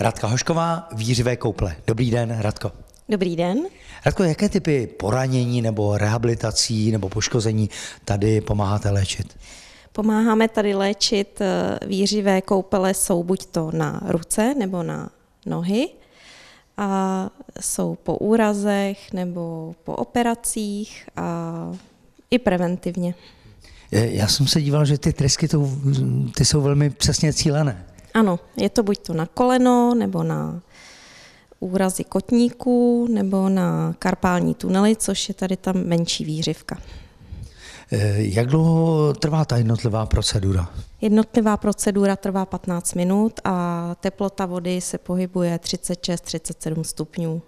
Radka Hošková, Výřivé kouple. Dobrý den, Radko. Dobrý den. Radko, jaké typy poranění nebo rehabilitací nebo poškození tady pomáháte léčit? Pomáháme tady léčit eh, výřivé koupele, jsou buď to na ruce nebo na nohy a jsou po úrazech nebo po operacích a i preventivně. Já jsem se díval, že ty tresky to, ty jsou velmi přesně cílené. Ano, je to buď to na koleno, nebo na úrazy kotníků, nebo na karpální tunely, což je tady tam menší výřivka. Eh, jak dlouho trvá ta jednotlivá procedura? Jednotlivá procedura trvá 15 minut a teplota vody se pohybuje 36-37 stupňů.